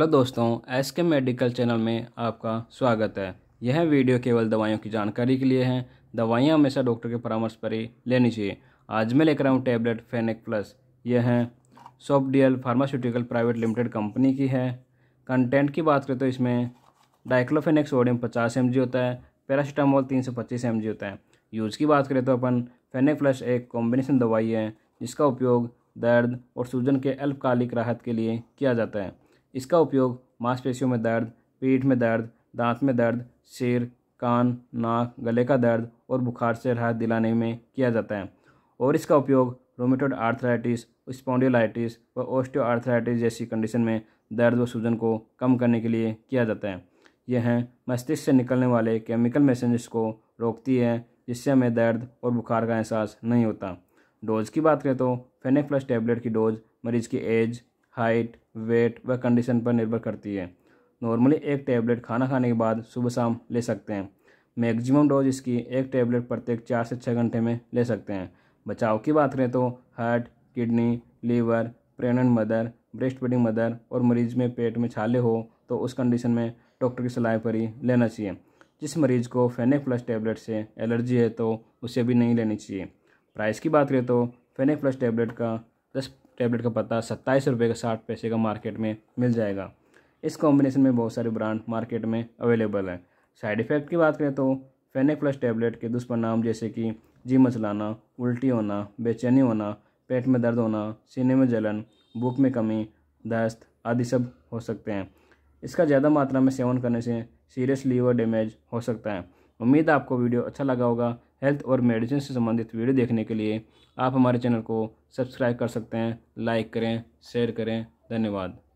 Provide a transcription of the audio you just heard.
hello दोस्तों S के medical channel में आपका स्वागत है यह वीडियो केवल दवाइयों की जानकारी के लिए है दवाइयाँ हमेशा डॉक्टर के परामर्श पर ही लेनी चाहिए आज मैं लेकर आऊँ टैबलेट फेनिक प्लस यह है Softdeal pharmaceutical private limited company की है कंटेंट की बात करें तो इसमें डाइक्लोफेनिक सोडियम पचास एम होता है पैरासीटामोल तीन सौ पच्चीस एम होता है यूज़ की बात करें तो अपन फेनिक प्लस एक कॉम्बिनेशन दवाई है जिसका उपयोग दर्द और सूजन के अल्पकालिक राहत के लिए किया जाता है इसका उपयोग मांसपेशियों में दर्द पीठ में दर्द दांत में दर्द सिर कान नाक गले का दर्द और बुखार से राहत दिलाने में किया जाता है और इसका उपयोग रोमेटोड आर्थराइटिस स्पॉन्डियोलाइटिस व आर्थराइटिस जैसी कंडीशन में दर्द व सूजन को कम करने के लिए किया जाता है यह मस्तिष्क से निकलने वाले केमिकल मैसेजेस को रोकती है जिससे हमें दर्द और बुखार का एहसास नहीं होता डोज़ की बात करें तो फेनेक प्लस टैबलेट की डोज मरीज़ की एज हाइट वेट व कंडीशन पर निर्भर करती है नॉर्मली एक टैबलेट खाना खाने के बाद सुबह शाम ले सकते हैं मैक्सिमम डोज इसकी एक टैबलेट प्रत्येक चार से छः घंटे में ले सकते हैं बचाव की बात करें तो heart kidney liver pregnant mother breast feeding mother और मरीज में पेट में छाले हो तो उस कंडीशन में डॉक्टर की सलाह पर ही लेना चाहिए जिस मरीज को फेनेक प्लस टैबलेट से एलर्जी है तो उसे भी नहीं लेनी चाहिए प्राइस की बात करें तो फेनेक प्लस टैबलेट का दस टैबलेट का पता सत्ताईस रुपये का साठ पैसे का मार्केट में मिल जाएगा इस कॉम्बिनेशन में बहुत सारे ब्रांड मार्केट में अवेलेबल हैं साइड इफ़ेक्ट की बात करें तो फेनेक प्लस टैबलेट के दुष्परिणाम जैसे कि जी मचलाना उल्टी होना बेचैनी होना पेट में दर्द होना सीने में जलन भूख में कमी दस्त आदि सब हो सकते हैं इसका ज़्यादा मात्रा में सेवन करने से सीरियस लीवर डैमेज हो सकता है उम्मीद है आपको वीडियो अच्छा लगा होगा हेल्थ और मेडिसिन से संबंधित वीडियो देखने के लिए आप हमारे चैनल को सब्सक्राइब कर सकते हैं लाइक करें शेयर करें धन्यवाद